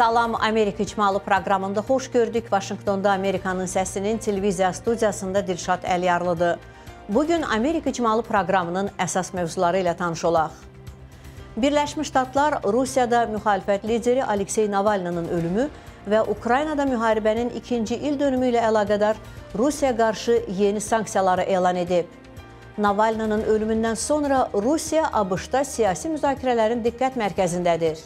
Salam Amerika İcmalı proqramında xoş gördük. Vaşinqtonda Amerikanın səsinin televiziya studiyasında Dilşad Əliyarlıdır. Bugün Amerika İcmalı proqramının əsas mövzuları ilə tanış olaq. Birləşmiş Ştatlar Rusiyada müxalifət lideri Aleksey Navalnının ölümü və Ukraynada müharibənin ikinci il dönümü ilə əlaqədar Rusiya qarşı yeni sanksiyaları elan edib. Navalnının ölümündən sonra Rusiya ABŞ-da siyasi müzakirələrin diqqət mərkəzindədir.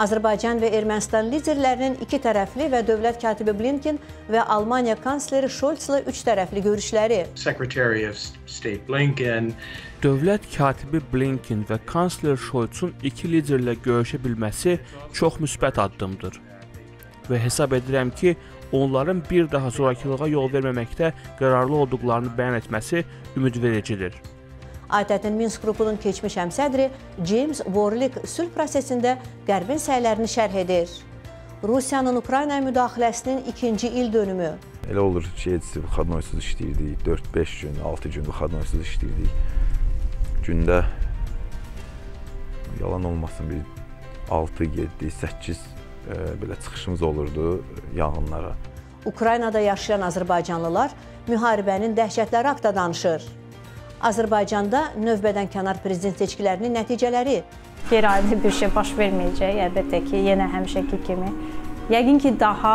Azərbaycan və Ermənistan liderlərinin iki tərəfli və dövlət katibi Blinken və Almaniya kansleri Şolzla üç tərəfli görüşləri. Secretary of State Blinken Dövlət katibi Blinken və kansler Şolzun iki liderlə görüşə bilməsi çox müsbət addımdır. Və hesab edirəm ki, onların bir daha zorakılığa yol verməməkdə qərarlı olduqlarını bəyan etməsi ümidvericidir. ATƏT-in Minsk qrupunun keçmiş həmsədri James Warlick sülh prosesində Qərbin səylərini şərh edir. Rusiyanın Ukraynaya müdaxiləsinin ikinci il dönümü. Elə olur ki, etsi xadnoysuz işləyirdik, 4-5 gün, 6 gün xadnoysuz işləyirdik. Gündə yalan olmasın bir 6, 7, 8 e, belə çıxışımız olurdu yanğınlara. Ukraynada yaşayan azərbaycanlılar müharibənin dəhşətləri haqda danışır. Azərbaycanda növbədənkənar prezident seçkilərinin nəticələri yeraltı bir şey baş verməyəcək, əlbəttə ki, yenə həmişəki kimi. Yəqin ki, daha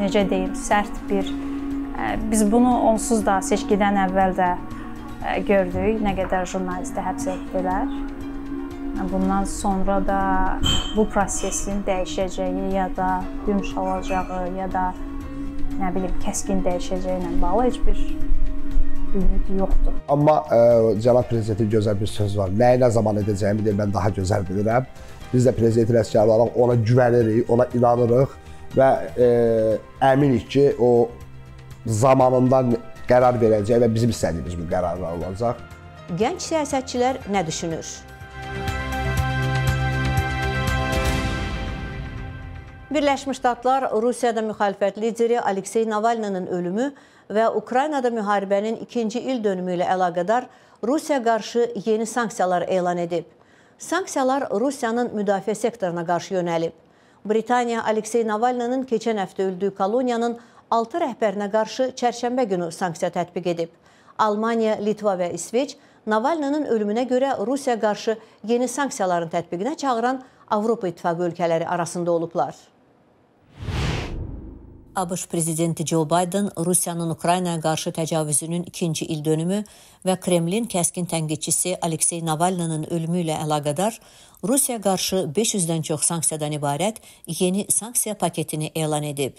necə deyim, sərt bir ə, e, biz bunu onsuz da seçkidən əvvəl də ə, e, gördük, nə qədər jurnalisti həbs etdilər. Bundan sonra da bu prosesin dəyişəcəyi ya da yumşalacağı ya da nə bilim kəskin dəyişəcəyi ilə bağlı heç bir ümumiyyətlə yoxdur. Amma ə, e, cənab prezidentin gözəl bir sözü var. Nəyi nə zaman edəcəyimi deyə mən daha gözəl bilirəm. Biz də prezident rəsmiyyəri olaraq ona güvənirik, ona inanırıq və ə, e, əminik ki, o zamanında qərar verəcək və bizim istədiyimiz bir qərarlar olacaq. Gənc siyasətçilər nə düşünür? Birləşmiş Ştatlar Rusiyada müxalifət lideri Aleksey Navalnının ölümü və Ukraynada müharibənin ikinci il dönümü ilə əlaqədar Rusiya qarşı yeni sanksiyalar elan edib. Sanksiyalar Rusiyanın müdafiə sektoruna qarşı yönəlib. Britaniya Aleksey Navalnyanın keçən həftə öldüyü koloniyanın 6 rəhbərinə qarşı çərşənbə günü sanksiya tətbiq edib. Almaniya, Litva və İsveç Navalnyanın ölümünə görə Rusiya qarşı yeni sanksiyaların tətbiqinə çağıran Avropa İttifaqı ölkələri arasında olublar. ABŞ prezidenti Joe Biden Rusiyanın Ukraynaya qarşı təcavüzünün ikinci il dönümü və Kremlin kəskin tənqidçisi Aleksey Navalnının ölümü ilə əlaqədar Rusiya qarşı 500-dən çox sanksiyadan ibarət yeni sanksiya paketini elan edib.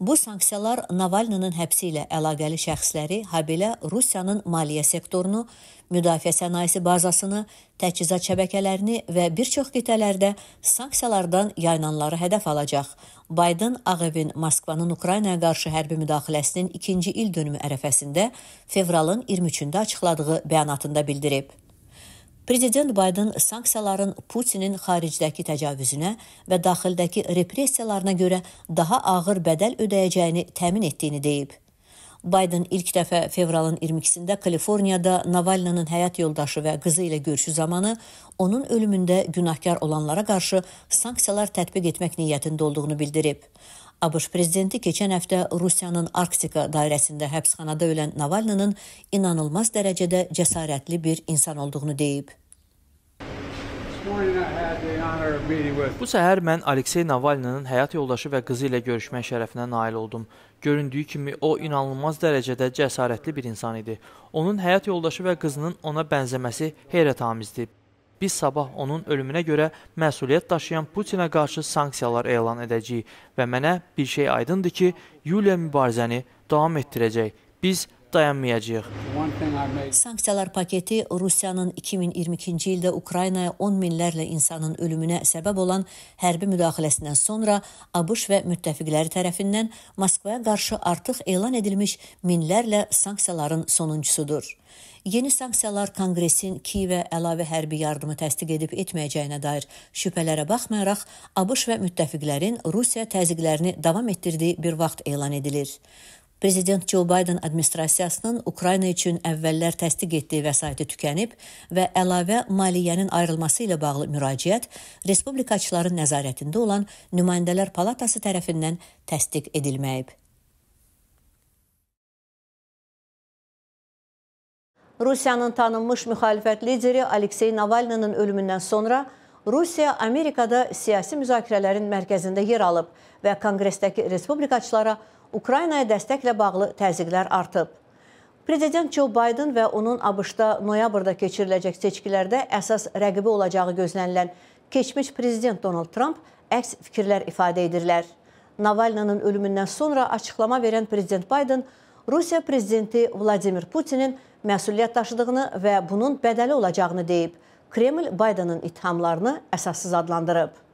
Bu sanksiyalar Navalnının həbsi ilə əlaqəli şəxsləri, habelə Rusiyanın maliyyə sektorunu müdafiə sənayesi bazasını, təchizat şəbəkələrini və bir çox qitələrdə sanksiyalardan yayınanları hədəf alacaq. Bayden Ağ evin Moskvanın Ukraynaya qarşı hərbi müdaxiləsinin ikinci il dönümü ərəfəsində fevralın 23-də açıqladığı bəyanatında bildirib. Prezident Biden sanksiyaların Putinin xaricdəki təcavüzünə və daxildəki repressiyalarına görə daha ağır bədəl ödəyəcəyini təmin etdiyini deyib. Biden ilk dəfə fevralın 22-də Kaliforniyada Navalnyanın həyat yoldaşı və qızı ilə görüşü zamanı onun ölümündə günahkar olanlara qarşı sanksiyalar tətbiq etmək niyyətində olduğunu bildirib. ABŞ prezidenti keçən həftə Rusiyanın Arktika dairəsində həbsxanada ölən Navalnyanın inanılmaz dərəcədə cəsarətli bir insan olduğunu deyib. Bu səhər mən Aleksey Navalnının həyat yoldaşı və qızı ilə görüşmək şərəfinə nail oldum. Göründüyü kimi o inanılmaz dərəcədə cəsarətli bir insan idi. Onun həyat yoldaşı və qızının ona bənzəməsi heyrətamizdir. Biz sabah onun ölümünə görə məsuliyyət daşıyan Putinə qarşı sanksiyalar elan edəcəyik və mənə bir şey aydındır ki, Yuliya mübarizəni davam etdirəcək. Biz dayanmayacağıq. Sanksiyalar paketi Rusiyanın 2022-ci ildə Ukraynaya 10 minlərlə insanın ölümünə səbəb olan hərbi müdaxiləsindən sonra ABŞ və müttəfiqləri tərəfindən Moskvaya qarşı artıq elan edilmiş minlərlə sanksiyaların sonuncusudur. Yeni sanksiyalar Konqresin Kiyevə əlavə hərbi yardımı təsdiq edib etməyəcəyinə dair şübhələrə baxmayaraq, ABŞ və müttəfiqlərin Rusiya təzyiqlərini davam etdirdiyi bir vaxt elan edilir. Prezident Joe Biden administrasiyasının Ukrayna üçün əvvəllər təsdiq etdiyi vəsaiti tükənib və əlavə maliyyənin ayrılması ilə bağlı müraciət respublikaçıların nəzarətində olan nümayəndələr palatası tərəfindən təsdiq edilməyib. Rusiyanın tanınmış müxalifət lideri Aleksey Navalnının ölümündən sonra Rusiya Amerikada siyasi müzakirələrin mərkəzində yer alıb və Konqresdəki respublikaçılara Ukraynaya dəstəklə bağlı təzyiqlər artıb. Prezident Joe Biden və onun ABŞ-da noyabrda keçiriləcək seçkilərdə əsas rəqibi olacağı gözlənilən keçmiş prezident Donald Trump əks fikirlər ifadə edirlər. Navalnyanın ölümündən sonra açıqlama verən prezident Biden Rusiya prezidenti Vladimir Putinin məsuliyyət daşıdığını və bunun bədəli olacağını deyib. Kreml Bidenın ittihamlarını əsassız adlandırıb.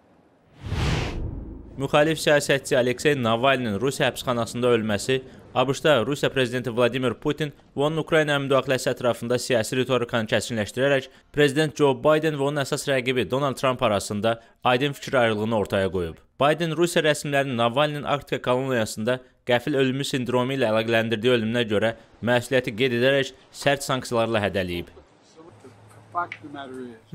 Müxalif siyasətçi Aleksey Navalinin Rusiya həbsxanasında ölməsi ABŞ-da Rusiya prezidenti Vladimir Putin və onun Ukrayna müdaxiləsi ətrafında siyasi ritorikanı kəsinləşdirərək prezident Joe Biden və onun əsas rəqibi Donald Trump arasında aydın fikir ayrılığını ortaya qoyub. Biden Rusiya rəsmilərinin Navalinin Arktika koloniyasında qəfil ölümü sindromu ilə əlaqələndirdiyi ölümünə görə məsuliyyəti qeyd edərək sərt sanksiyalarla hədələyib.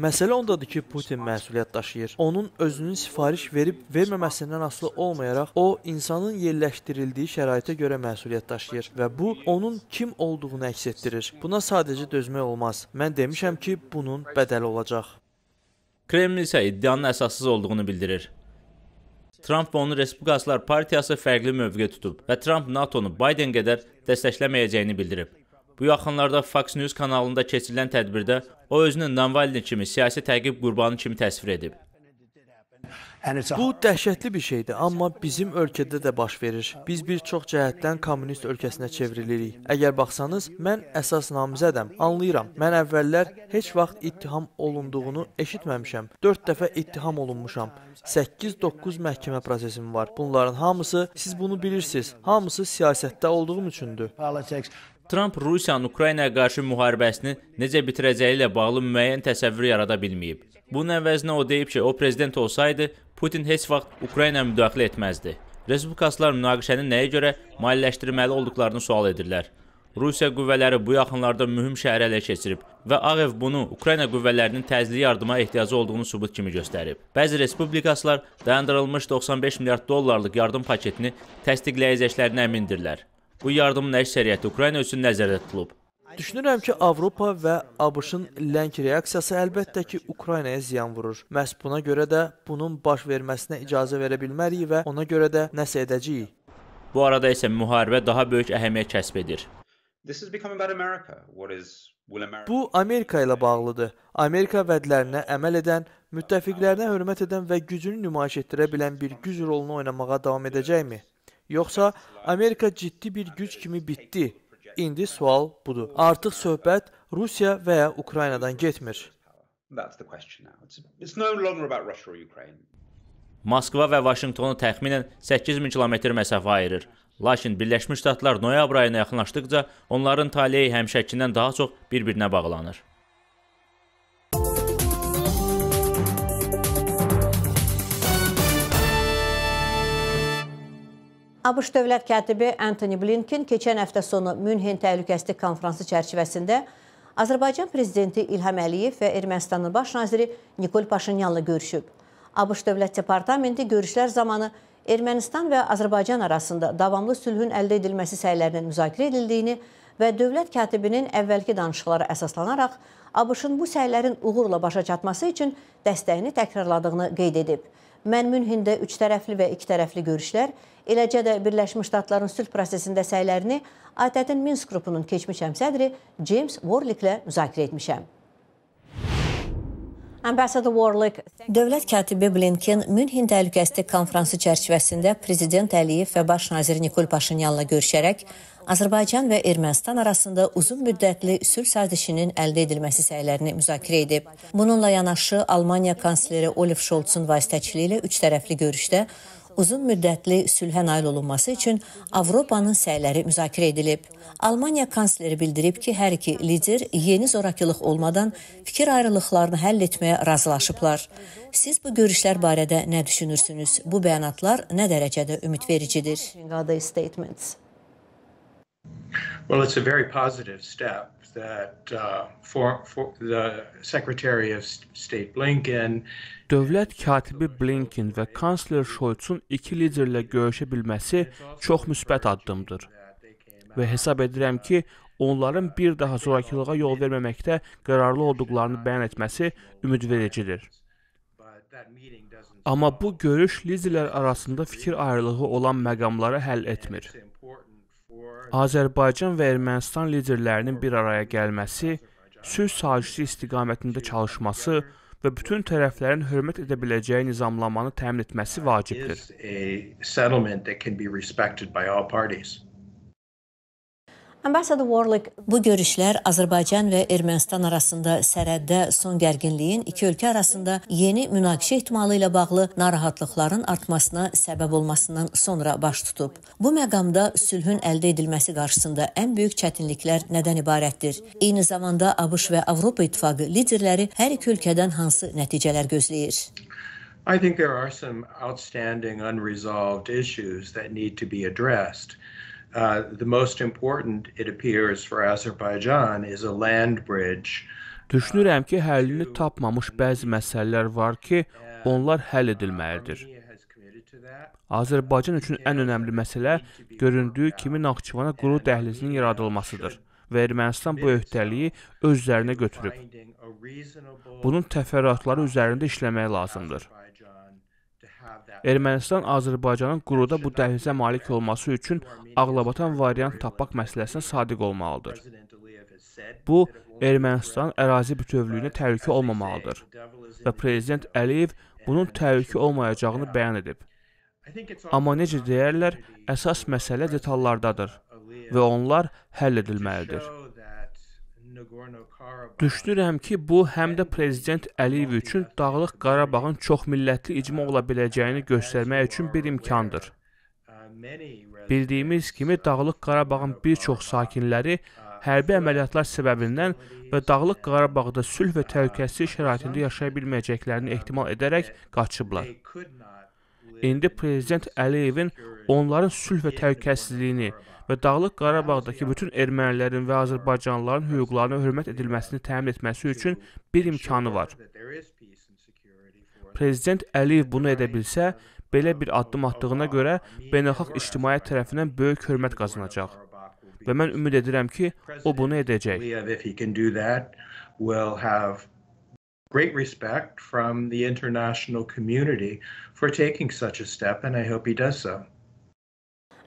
Məsələ ondadır ki, Putin məsuliyyət daşıyır. Onun özünün sifariş verib verməməsindən asılı olmayaraq o insanın yerləşdirildiyi şəraitə görə məsuliyyət daşıyır və bu onun kim olduğunu əks etdirir. Buna sadəcə dözmək olmaz. Mən demişəm ki, bunun bədəli olacaq. Kreml isə iddianın əsassız olduğunu bildirir. Tramp və onun Respublikaçılar Partiyası fərqli mövqe tutub və Tramp NATO-nu Biden qədər dəstəkləməyəcəyini bildirib. Bu yaxınlarda Fox News kanalında keçirilən tədbirdə o özünü Navalny kimi siyasi təqib qurbanı kimi təsvir edib. Bu dəhşətli bir şeydir, amma bizim ölkədə də baş verir. Biz bir çox cəhətdən kommunist ölkəsinə çevrilirik. Əgər baxsanız, mən əsas namizədəm, anlayıram. Mən əvvəllər heç vaxt ittiham olunduğunu eşitməmişəm. 4 dəfə ittiham olunmuşam. 8-9 məhkəmə prosesim var. Bunların hamısı, siz bunu bilirsiniz, hamısı siyasətdə olduğum üçündür. Tramp Rusiyanın Ukraynaya qarşı müharibəsini necə bitirəcəyi ilə bağlı müəyyən təsəvvür yarada bilməyib. Bunun əvəzinə o deyib ki, o prezident olsaydı, Putin heç vaxt Ukraynaya müdaxilə etməzdi. Respublikaslar münaqişəni nəyə görə maliyyələşdirməli olduqlarını sual edirlər. Rusiya qüvvələri bu yaxınlarda mühüm şəhərə ələ keçirib və Ağ ev bunu Ukrayna qüvvələrinin təzyiqli yardıma ehtiyacı olduğunu sübut kimi göstərib. Bəzi respublikaslar dayandırılmış 95 milyard dollarlıq yardım paketini təsdiqləyəcəklərinə əmindirlər. Bu yardımın əksəriyyəti Ukrayna üçün nəzərdə tutulub. Düşünürəm ki, Avropa və ABŞ-ın ləng reaksiyası əlbəttə ki, Ukraynaya ziyan vurur. Məhz buna görə də bunun baş verməsinə icazə verə bilmərik və ona görə də nəsə edəcəyik. Bu arada isə müharibə daha böyük əhəmiyyət kəsb edir. Bu Amerika ilə bağlıdır. Amerika vədlərinə əməl edən, müttəfiqlərinə hörmət edən və gücünü nümayiş etdirə bilən bir güc rolunu oynamağa davam edəcəkmi? Yoxsa Amerika ciddi bir güc kimi bitdi? İndi sual budur. Artıq söhbət Rusiya və ya Ukraynadan getmir. Moskva və Vaşinqtonu təxminən 8000 kilometr məsafə ayırır. Lakin Birləşmiş Ştatlar noyabr ayına yaxınlaşdıqca onların taleyi həmişəkindən daha çox bir-birinə bağlanır. ABŞ Dövlət Katibi Antony Blinken keçən həftə sonu Münhen Təhlükəsizlik Konfransı çərçivəsində Azərbaycan Prezidenti İlham Əliyev və Ermənistanın baş naziri Nikol Paşinyanla görüşüb. ABŞ Dövlət Departamenti görüşlər zamanı Ermənistan və Azərbaycan arasında davamlı sülhün əldə edilməsi səylərinin müzakirə edildiyini və dövlət katibinin əvvəlki danışıqlara əsaslanaraq ABŞ-ın bu səylərin uğurla başa çatması üçün dəstəyini təkrarladığını qeyd edib. Mən Münhində üçtərəfli və ikitərəfli görüşlər, eləcə də Birləşmiş Ştatların sülh prosesində səylərini ATƏT-in Minsk qrupunun keçmiş həmsədri James Warlicklə müzakirə etmişəm. Dövlət katibi Blinken Münhen Təhlükəsizlik Konfransı çərçivəsində Prezident Əliyev və Baş nazir Nikol Paşinyanla görüşərək Azərbaycan və Ermənistan arasında uzun müddətli sülh sazişinin əldə edilməsi səylərini müzakirə edib. Bununla yanaşı Almaniya kansleri Olaf Scholz-un vasitəçiliyi ilə üçtərəfli görüşdə uzun müddətli sülhə nail olunması üçün Avropanın səyləri müzakirə edilib. Almaniya kansleri bildirib ki, hər iki lider yeni zorakılıq olmadan fikir ayrılıqlarını həll etməyə razılaşıblar. Siz bu görüşlər barədə nə düşünürsünüz? Bu bəyanatlar nə dərəcədə ümidvericidir? Well, it's a very positive step that uh, for, for the Secretary of State Blinken Dövlət katibi Blinken və kansler Scholz-un iki liderlə görüşə bilməsi çox müsbət addımdır. Və hesab edirəm ki, onların bir daha zorakılığa yol verməməkdə qərarlı olduqlarını bəyan etməsi ümidvericidir. Amma bu görüş liderlər arasında fikir ayrılığı olan məqamları həll etmir. Azərbaycan və Ermənistan liderlərinin bir araya gəlməsi, sülh sazişi istiqamətində çalışması və bütün tərəflərin hörmət edə biləcəyi nizamlamanı təmin etməsi vacibdir. Bu görüşlər Azərbaycan və Ermənistan arasında sərhəddə son gərginliyin iki ölkə arasında yeni münaqişə ehtimalı ilə bağlı narahatlıqların artmasına səbəb olmasından sonra baş tutub. Bu məqamda sülhün əldə edilməsi qarşısında ən böyük çətinliklər nədən ibarətdir? Eyni zamanda ABŞ və Avropa İttifaqı liderləri hər iki ölkədən hansı nəticələr gözləyir? I think there are some outstanding unresolved issues that need to be addressed. Uh, the most important, it appears, for Azerbaijan is a land bridge. Düşünürəm ki, uh, həllini tapmamış bəzi məsələlər var ki, onlar həll uh, edilməlidir. Azərbaycan üçün ən önəmli məsələ göründüyü kimi Naxçıvana quru dəhlizinin yaradılmasıdır və Ermənistan bu öhdəliyi öz üzərinə götürüb. Bunun təfərrüatları üzərində işləmək lazımdır. Ermənistan Azərbaycanın quruda bu dəhlizə malik olması üçün ağlabatan variant tapmaq məsələsinə sadiq olmalıdır. Bu, Ermənistan ərazi bütövlüyünə təhlükə olmamalıdır və Prezident Əliyev bunun təhlükə olmayacağını bəyan edib. Amma necə deyərlər, əsas məsələ detallardadır və onlar həll edilməlidir. Düşünürəm ki, bu həm də prezident Əliyev üçün Dağlıq Qarabağın çoxmillətli icma ola biləcəyini göstərmək üçün bir imkandır. E, Bildiyimiz kimi Dağlıq Qarabağın bir çox sakinləri e, hərbi əməliyyatlar səbəbindən və Dağlıq Qarabağda sülh və təhlükəsizlik şəraitində yaşaya bilməyəcəklərini ehtimal edərək qaçıblar. İndi prezident Əliyevin onların sülh və təhlükəsizliyini və Dağlıq Qarabağdakı bütün ermənilərin və azərbaycanlıların hüquqlarına hörmət edilməsini təmin etməsi üçün bir imkanı var. Prezident Əliyev bunu edə bilsə, belə bir addım atdığına görə beynəlxalq ictimaiyyət tərəfindən böyük hörmət qazanacaq. Və mən ümid edirəm ki, o bunu edəcək. Great respect from the international community for taking such a step, and I hope he does so.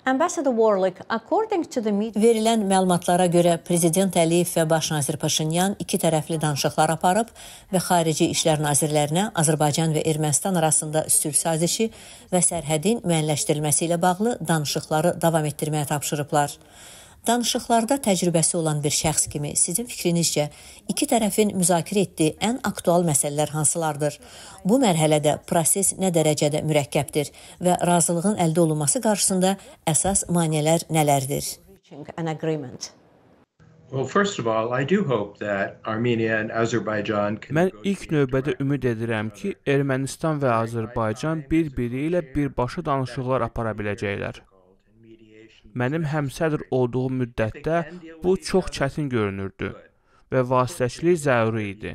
Ambassador Warlick, according to the media... Verilən məlumatlara görə Prezident Əliyev və Başnazir Paşinyan iki tərəfli danışıqlar aparıb və Xarici İşlər Nazirlərinə Azərbaycan və Ermənistan arasında sülh sazişi və sərhədin müəyyənləşdirilməsi ilə bağlı danışıqları davam etdirməyə tapşırıblar. Danışıqlarda təcrübəsi olan bir şəxs kimi sizin fikrinizcə iki tərəfin müzakirə etdiyi ən aktual məsələlər hansılardır? Bu mərhələdə proses nə dərəcədə mürəkkəbdir və razılığın əldə olunması qarşısında əsas maneələr nələrdir? Well, first of all, I do hope that Armenia and Azerbaijan can Mən ilk növbədə ümid edirəm ki, Ermənistan və Azərbaycan bir-biri ilə birbaşa danışıqlar apara biləcəklər. Mənim həmsədr olduğum müddətdə bu çox çətin görünürdü və vasitəçilik zəruri idi.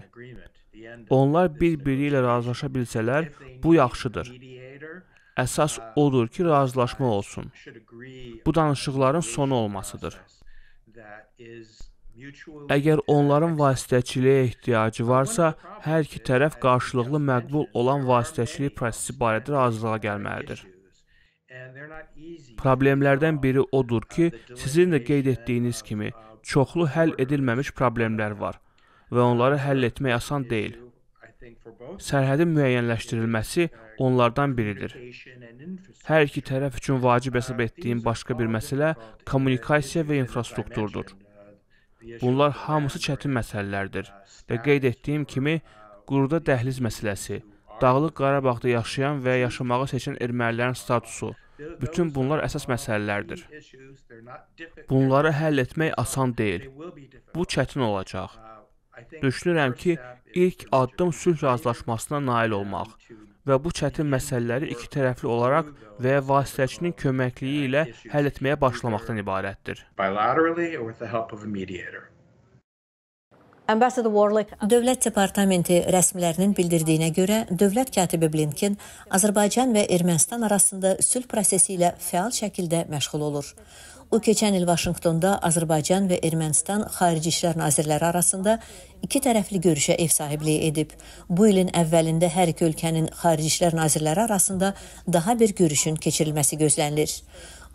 Onlar bir-biri ilə razılaşa bilsələr, bu yaxşıdır. Əsas odur ki, razılaşma olsun. Bu danışıqların sonu olmasıdır. Əgər onların vasitəçiliyə ehtiyacı varsa, hər iki tərəf qarşılıqlı məqbul olan vasitəçilik prosesi barədə razılığa gəlməlidir. Problemlərdən biri odur ki, sizin də qeyd etdiyiniz kimi, çoxlu həll edilməmiş problemlər var və onları həll etmək asan deyil. Sərhədin müəyyənləşdirilməsi onlardan biridir. Hər iki tərəf üçün vacib hesab etdiyim başqa bir məsələ kommunikasiya və infrastrukturdur. Bunlar hamısı çətin məsələlərdir və qeyd etdiyim kimi, quruda dəhliz məsələsi, Dağlıq Qarabağda yaşayan və yaşamağı seçən ermənilərin statusu, Bütün bunlar əsas məsələlərdir. Bunları həll etmək asan deyil. Bu çətin olacaq. Düşünürəm ki, ilk addım sülh razılaşmasına nail olmaq və bu çətin məsələləri iki tərəfli olaraq və ya vasitəçinin köməkliyi ilə həll etməyə başlamaqdan ibarətdir. Dövlət Departamenti rəsmilərinin bildirdiyinə görə, Dövlət katibi Blinken Azərbaycan və Ermənistan arasında sülh prosesi ilə fəal şəkildə məşğul olur. O, keçən il Vaşinqtonda Azərbaycan və Ermənistan xarici işlər nazirləri arasında iki tərəfli görüşə ev sahibliyi edib. Bu ilin əvvəlində hər iki ölkənin xarici işlər nazirləri arasında daha bir görüşün keçirilməsi gözlənilir.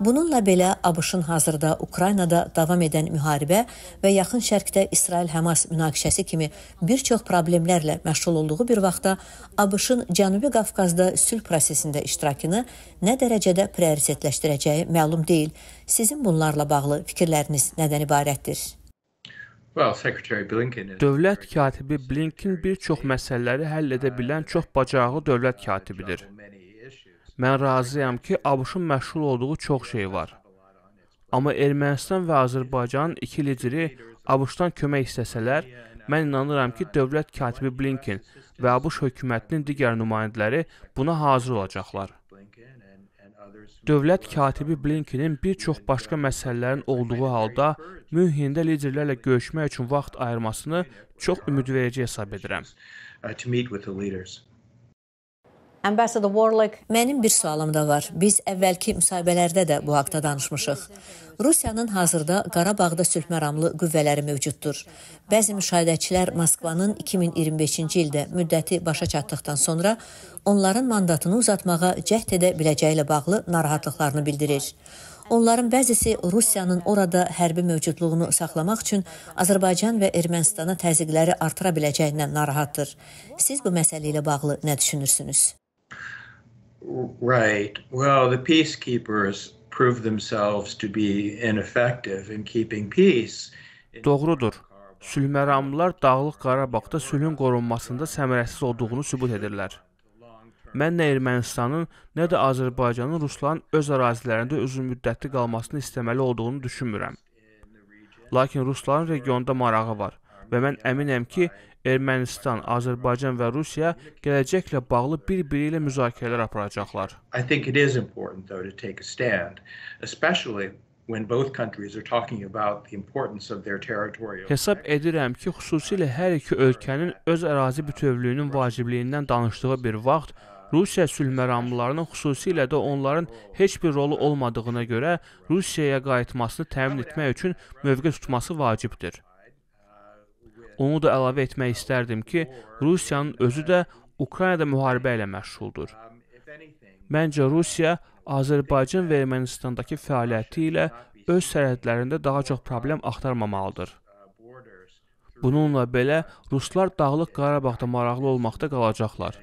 Bununla belə ABŞ-ın hazırda Ukraynada davam edən müharibə və yaxın şərqdə İsrail-Həmas münaqişəsi kimi bir çox problemlərlə məşğul olduğu bir vaxtda ABŞ-ın Cənubi Qafqazda sülh prosesində iştirakını nə dərəcədə prioritetləşdirəcəyi məlum deyil. Sizin bunlarla bağlı fikirləriniz nədən ibarətdir? Dövlət katibi Blinken bir çox məsələləri həll edə bilən çox bacarıqlı dövlət katibidir. Mən razıyam ki, ABŞ-ın məşğul olduğu çox şey var. Amma Ermənistan və Azərbaycanın iki lideri ABŞ-dan kömək istəsələr, mən inanıram ki, dövlət katibi Blinken və ABŞ hökumətinin digər nümayəndələri buna hazır olacaqlar. Dövlət katibi Blinkenin bir çox başqa məsələlərin olduğu halda Münhendə liderlərlə görüşmək üçün vaxt ayırmasını çox ümidverici hesab edirəm. Uh, to meet with the leaders. Ambassador Warlick Mənim bir sualım da var. Biz əvvəlki müsahibələrdə də bu haqqda danışmışıq. Rusiyanın hazırda Qarabağda sülh məramlı qüvvələri mövcuddur. Bəzi müşahidəçilər Moskvanın 2025-ci ildə müddəti başa çatdıqdan sonra onların mandatını uzatmağa cəhd edə biləcəyi ilə bağlı narahatlıqlarını bildirir. Onların bəzisi Rusiyanın orada hərbi mövcudluğunu saxlamaq üçün Azərbaycan və Ermənistana təzyiqləri artıra biləcəyindən narahatdır. Siz bu məsələ ilə bağlı nə düşünürsünüz? Right. Well, the peacekeepers proved themselves to be ineffective in keeping peace. Doğrudur. Sülhməramlılar Dağlıq Qarabağda sülhün qorunmasında səmərəsiz olduğunu sübut edirlər. Mən nə Ermənistanın, nə də Azərbaycanın rusların öz ərazilərində uzun müddətli qalmasını istəməli olduğunu düşünmürəm. Lakin rusların regionda marağı var və mən əminəm ki, Ermənistan, Azərbaycan və Rusiya gələcəklə bağlı bir-biri ilə müzakirələr aparacaqlar. I think it is important though to take a stand, especially when both countries are talking about the importance of their territorial Hesab edirəm ki, xüsusilə hər iki ölkənin öz ərazi bütövlüyünün vacibliyindən danışdığı bir vaxt Rusiya sülhməramlılarının xüsusilə də onların heç bir rolu olmadığına görə Rusiyaya qayıtmasını təmin etmək üçün mövqe tutması vacibdir. Onu da əlavə etmək istərdim ki, Rusiyanın özü də Ukraynada müharibə ilə məşğuldur. Məncə Rusiya Azərbaycan və Ermənistandakı fəaliyyəti ilə öz sərhədlərində daha çox problem axtarmamalıdır. Bununla belə ruslar Dağlıq Qarabağda maraqlı olmaqda qalacaqlar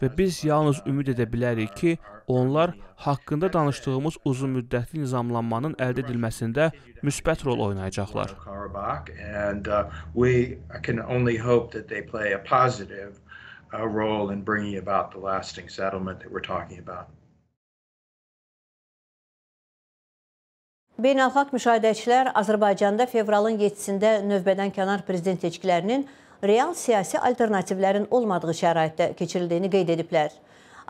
və biz yalnız ümid edə bilərik ki, onlar haqqında danışdığımız uzunmüddətli nizamlanmanın əldə edilməsində müsbət rol oynayacaqlar. Uh, uh, role in bringing about the lasting settlement that we're talking about. Beynəlxalq müşahidəçilər Azərbaycanda fevralın 7-sində növbədən kənar prezident seçkilərinin real siyasi alternativlərin olmadığı şəraitdə keçirildiyini qeyd ediblər.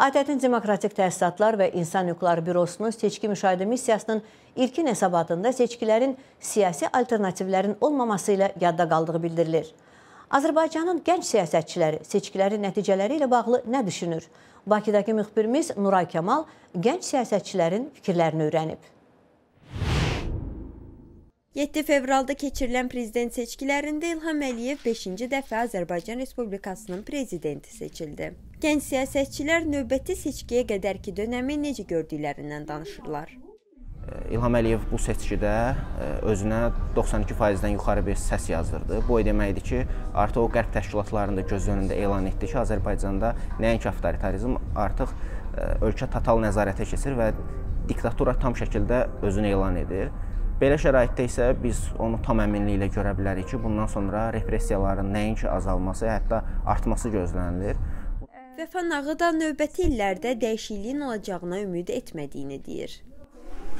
ATƏT-in Demokratik Təsisatlar və İnsan Hüquqları Bürosunun seçki müşahidə missiyasının ilkin hesabatında seçkilərin siyasi alternativlərin olmaması ilə yadda qaldığı bildirilir. Azərbaycanın gənc siyasətçiləri seçkilərin nəticələri ilə bağlı nə düşünür? Bakıdakı müxbirimiz Nuray Kemal gənc siyasətçilərin fikirlərini öyrənib. 7 fevralda keçirilən prezident seçkilərində İlham Əliyev 5-ci dəfə Azərbaycan Respublikasının prezidenti seçildi. Gənc siyasətçilər növbəti seçkiyə qədərki dönəmi necə gördüklərindən danışırlar. İlham Əliyev bu seçkidə e, özünə 92%-dən yuxarı bir səs yazdırdı. Bu o deməkdir ki, artıq o qərb təşkilatlarında göz önündə elan etdi ki, Azərbaycanda nəinki avtoritarizm artıq e, ölkə total nəzarətə keçir və diktatura tam şəkildə özünü elan edir. Belə şəraitdə isə biz onu tam əminliklə görə bilərik ki, bundan sonra repressiyaların nəinki azalması, hətta artması gözlənilir. Vəfa Nağıda növbəti illərdə dəyişikliyin olacağına ümid etmədiyini deyir.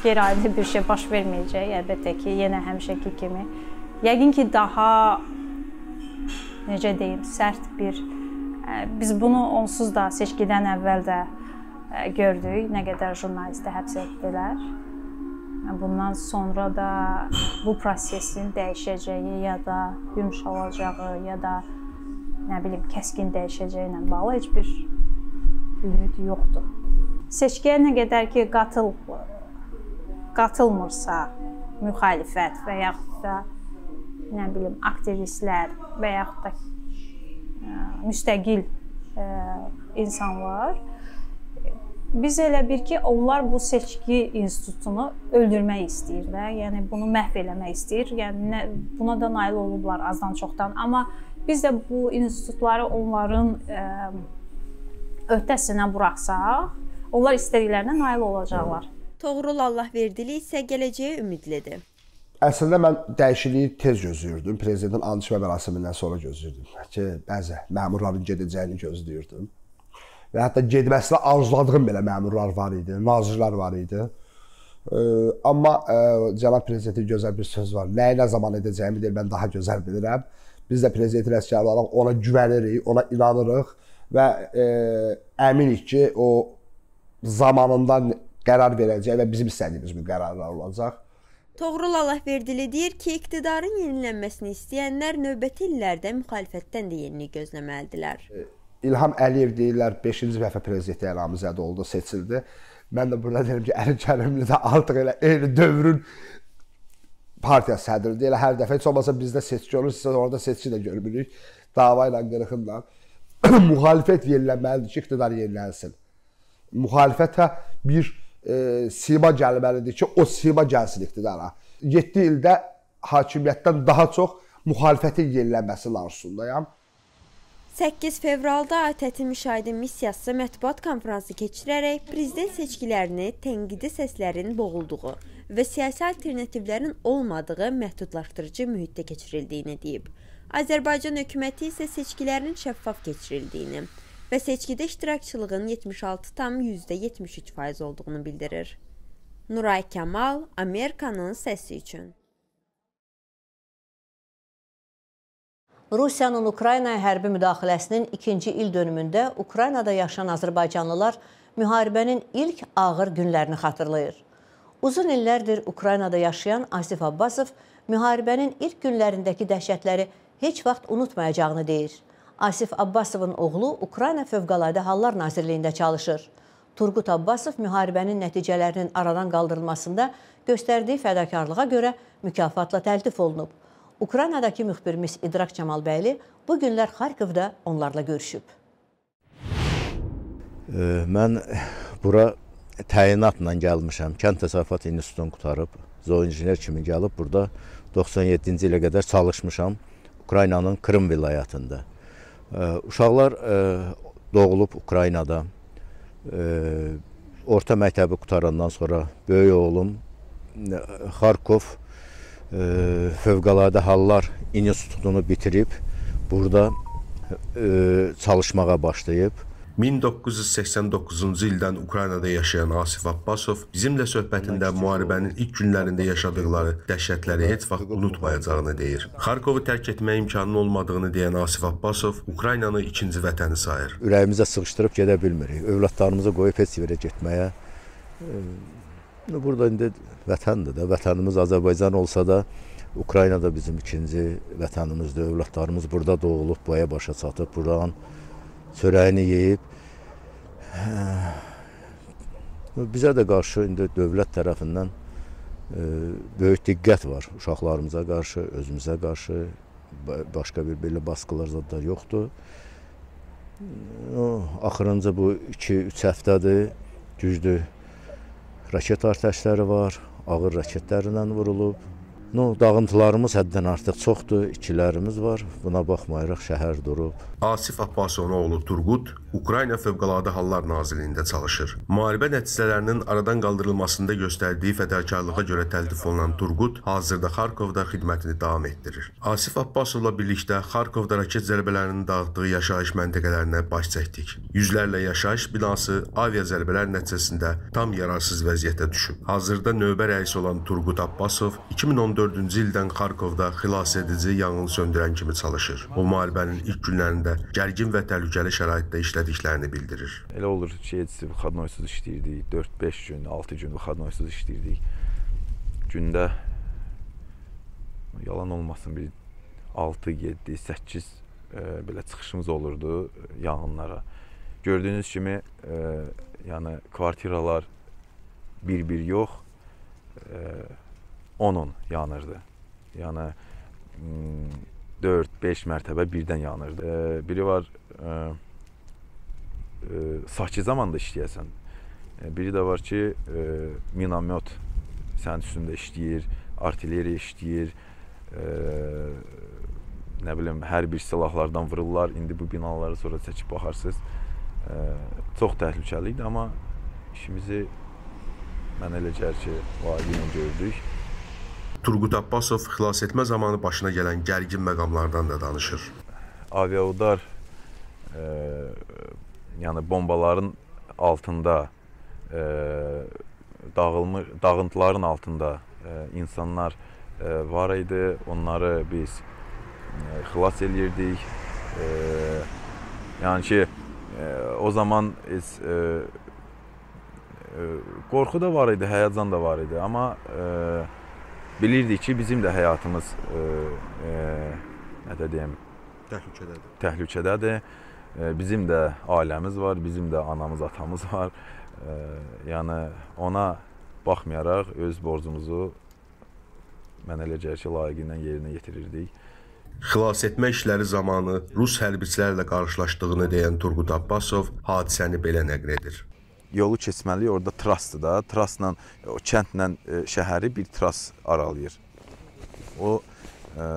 Qeyri-adi bir şey baş verməyəcək, əlbəttə ki, yenə həmişəki kimi. Yəqin ki, daha necə deyim, sərt bir biz bunu onsuz da seçkidən əvvəl də gördük, nə qədər jurnalisti həbs etdilər bundan sonra da bu prosesin dəyişəcəyi ya da yumşalacağı ya da nə bilim kəskin dəyişəcəyi ilə bağlı heç bir ümid yoxdur. Seçkiyə nə qədər ki qatıl qatılmırsa müxalifət və yaxud da nə bilim aktivistlər və yaxud da ə, e, müstəqil ə, e, insanlar biz elə bir ki, onlar bu seçki institutunu öldürmək istəyir də, yəni bunu məhv eləmək istəyir. Yəni nə, buna da nail olublar azdan çoxdan, amma biz də bu institutları onların ə, öhdəsinə buraxsaq, onlar istədiklərinə nail olacaqlar. Toğrul Allahverdili isə gələcəyə ümidlidir. Əslində mən dəyişikliyi tez gözləyirdim. Prezidentin and içmə mərasimindən sonra gözləyirdim ki, bəzi məmurların gedəcəyini gözləyirdim və hətta getməsini arzuladığım belə məmurlar var idi, nazirlər var idi. Ə, amma ə, cənab prezidentin gözəl bir söz var. Nəyi nə zaman edəcəyimi deyir, mən daha gözəl bilirəm. Biz də prezidentin əsgəri olaraq ona güvənirik, ona inanırıq və ə, əminik ki, o zamanında qərar verəcək və bizim istədiyimiz bir qərarlar olacaq. Toğrul Allahverdili deyir ki, iqtidarın yenilənməsini istəyənlər növbəti illərdə müxalifətdən də yenilik gözləməlidirlər. E İlham Əliyev deyirlər 5-ci dəfə prezident elamizəd oldu, seçildi. Mən də burada deyirəm ki, Əli Kərimli də artıq elə eyni dövrün partiya sədridir. Elə hər dəfə heç olmasa bizdə seçki olur, siz orada seçki də görmürük. Dava ilə, qırğınla. Müxalifət yenilənməlidir ki, iqtidar yenilənsin. Müxalifətə hə bir e, sima gəlməlidir ki, o sima gəlsin iqtidara. 7 ildə hakimiyyətdən daha çox müxalifətin yenilənməsi arzusundayam. 8 fevralda ATƏT-in müşahidə missiyası mətbuat konfransı keçirərək prezident seçkilərini tənqidi səslərin boğulduğu və siyasi alternativlərin olmadığı məhdudlaşdırıcı mühitdə keçirildiyini deyib. Azərbaycan hökuməti isə seçkilərin şəffaf keçirildiyini və seçkidə iştirakçılığın 76,73% olduğunu bildirir. Nuray Kamal, Amerikanın səsi üçün Rusiyanın Ukraynaya hərbi müdaxiləsinin ikinci il dönümündə Ukraynada yaşayan azərbaycanlılar müharibənin ilk ağır günlərini xatırlayır. Uzun illərdir Ukraynada yaşayan Asif Abbasov müharibənin ilk günlərindəki dəhşətləri heç vaxt unutmayacağını deyir. Asif Abbasovun oğlu Ukrayna Fövqəladə Hallar Nazirliyində çalışır. Turqut Abbasov müharibənin nəticələrinin aradan qaldırılmasında göstərdiyi fədakarlığa görə mükafatla təltif olunub. Ukraynadakı müxbirimiz İdrak Cəmalbəyli bu günlər Xarkovda onlarla görüşüb. Mən bura təyinatla gəlmişəm. Kənd Təsərrüfat İnstitutunu qutarıb, zooinjiner kimi gəlib burada 97-ci ilə qədər çalışmışam Ukraynanın Krım vilayətində. Uşaqlar e, doğulub Ukraynada. Orta məktəbi qutarandan sonra böyük oğlum Xarkov Fövqəladə Hallar İnstitutunu bitirib, burada ə, e, çalışmağa başlayıb. 1989-cu ildən Ukraynada yaşayan Asif Abbasov bizimlə söhbətində müharibənin ilk günlərində yaşadıkları dəhşətləri heç vaxt unutmayacağını deyir. Xarkovu tərk etmək imkanının olmadığını deyən Asif Abbasov Ukraynanı ikinci vətəni sayır. Ürəyimizə sığışdırıb gedə bilmirik. Övladlarımızı qoyub heç yerə getməyə e, İndi burada indi vətəndir də, vətənimiz Azərbaycan olsa da Ukrayna da bizim ikinci vətənimizdir. Övladlarımız burada doğulub, boya başa çatıb, buranın çörəyini yeyib. Hə, bizə də qarşı indi dövlət tərəfindən e, böyük diqqət var uşaqlarımıza qarşı, özümüzə qarşı başqa bir belə baskılar zad da yoxdur. O, axırıncı bu 2-3 həftədir güclü Raket atəşləri var, ağır raketlərlə vurulub. No, dağıntılarımız həddən artıq çoxdur, ikilərimiz var. Buna baxmayaraq şəhər durub. Asif Abbasoğlu Turqut Ukrayna Fövqəladə Hallar Nazirliyində çalışır. Müharibə nəticələrinin aradan qaldırılmasında göstərdiyi fədakarlığa görə təltif olunan Turqut hazırda Xarkovda xidmətini davam etdirir. Asif Abbasovla birlikdə Xarkovda raket zərbələrinin dağıtdığı yaşayış məntəqələrinə baş çəkdik. Yüzlərlə yaşayış binası avia zərbələr nəticəsində tam yararsız vəziyyətə düşüb. Hazırda növbə rəisi olan Turqut Abbasov 2014 2014-cü ildən Xarkovda xilas edici yanğın söndürən kimi çalışır. Bu müharibənin ilk günlərində gərgin və təhlükəli şəraitdə işlədiklərini bildirir. Elə olur ki, etsi vıxadnoysuz işləyirdik, 4-5 gün, 6 gün vıxadnoysuz işləyirdik. Gündə yalan olmasın bir 6, 7, 8 e, belə çıxışımız olurdu yanğınlara. Gördüyünüz kimi, e, yəni kvartiralar bir-bir yox, e, 10-10 yanırdı. Yəni 4-5 hmm, mərtəbə birdən yanırdı. E, biri var e, e, Sakı zamanda işləyəsən. E, biri də var ki, e, minamyot sənin üstündə işləyir, artilleriya işləyir. E, nə bilim hər bir silahlardan vururlar. İndi bu binaları sonra çəkib baxarsınız. E, çox təhlükəli idi, amma işimizi mən elə gəlir ki, vaqiə ilə gördük. Turqut Abbasov xilas etmə zamanı başına gələn gərgin məqamlardan da danışır. Aviaudar e, yəni bombaların altında e, dağılmış dağıntıların altında e, insanlar e, var idi. Onları biz e, xilas eləyirdik. E, yəni ki, e, o zaman es, e, e, qorxu da var idi, həyəcan da var idi, amma e, bilirdik ki, bizim də həyatımız e, e, nə də deyim, təhlükədədir. Təhlükədədir. E, bizim də ailəmiz var, bizim də anamız, atamız var. E, yəni ona baxmayaraq öz borcumuzu mənə elə gəlir ki, layiqindən yerinə yetirirdik. Xilas etmə işləri zamanı rus hərbiçilərlə qarşılaşdığını deyən Turqut Abbasov hadisəni belə nəql edir yolu keçməliyik, orada trasdır da. Trasla o kəndlə e, şəhəri bir tras aralayır. O ə, e,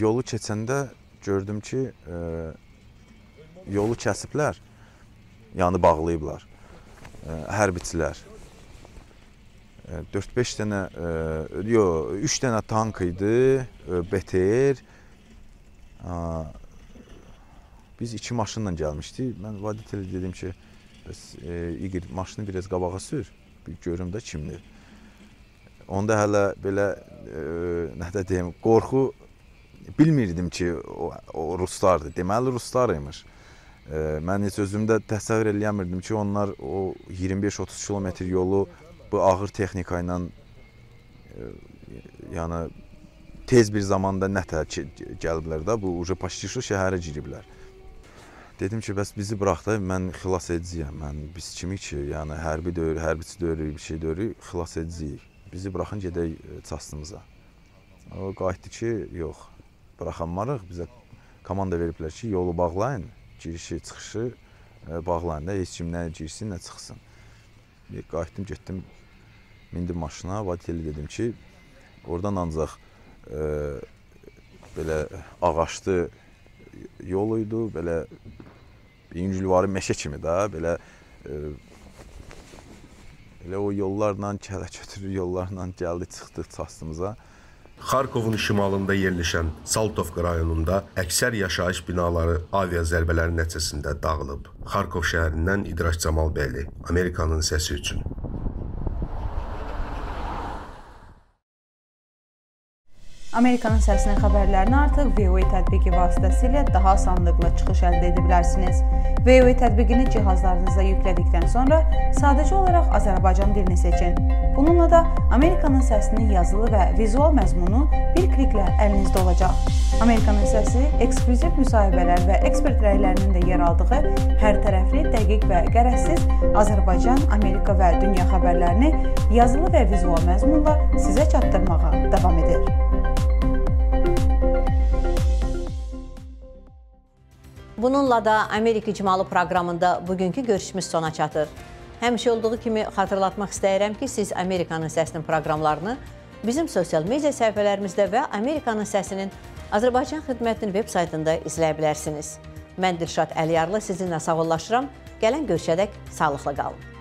yolu keçəndə gördüm ki, ə, e, yolu kəsiblər, yanı yəni bağlayıblar. Ə, hərbiçilər. 4-5 dənə, yox, 3 dənə tank idi, BTR. Biz iki maşınla gəlmişdik. Mən vaditel dedim ki, Bəs e, İqil maşını biraz qabağa sür, bir görüm də kimdir. Onda hələ belə e, nə də deyim, qorxu bilmirdim ki, o, o ruslardır. Deməli ruslar imiş. E, mən heç özümdə təsəvvür eləmirdim ki, onlar o 25-30 kilometr yolu bu ağır texnika ilə e, yəni tez bir zamanda nə tək gəliblər də, bu uca Paştişli şəhərə giriblər. Dedim ki, bəs bizi buraxdı, mən xilas ediciyəm. Mən biz kimi ki, yəni hərbi döyür, hərbiçi döyürük, bir şey döyürük, xilas ediciyik. Bizi buraxın gedək e, çastımıza. O qayıtdı ki, yox, buraxanmarıq. Bizə komanda veriblər ki, yolu bağlayın, girişi, çıxışı e, bağlayın da heç kim nə girsin, nə çıxsın. Qayıtdım, getdim, mindim maşına, vaditeli dedim ki, oradan ancaq e, belə ağaçlı yol idi, belə yüngülvarı meşə kimi də belə e, elə o yollarla, kələ kötürü yollarla gəldi çıxdıq çastımıza. Xarkovun şimalında yerləşən Saltovka rayonunda əksər yaşayış binaları avia zərbələri nəticəsində dağılıb. Xarkov şəhərindən İdraç Cəmalbəyli, Amerikanın səsi üçün. Amerikanın səsinin xəbərlərini artıq VOE tətbiqi vasitəsilə daha asanlıqla çıxış əldə edə bilərsiniz. VOE tətbiqini cihazlarınıza yüklədikdən sonra sadəcə olaraq Azərbaycan dilini seçin. Bununla da Amerikanın səsinin yazılı və vizual məzmunu bir kliklə əlinizdə olacaq. Amerikanın səsi eksklüziv müsahibələr və ekspert rəylərinin də yer aldığı hər tərəfli, dəqiq və qərəzsiz Azərbaycan, Amerika və dünya xəbərlərini yazılı və vizual məzmunla sizə çatdırmağa davam edir. Bununla da Amerika İcmalı proqramında bugünkü görüşümüz sona çatır. Həmişə olduğu kimi xatırlatmaq istəyirəm ki, siz Amerikanın Səsinin proqramlarını bizim sosial media səhifələrimizdə və Amerikanın Səsinin Azərbaycan xidmətinin veb saytında izləyə bilərsiniz. Mən Dilşad Əliyarlı sizinlə sağollaşıram. Gələn görüşədək sağlıqla qalın.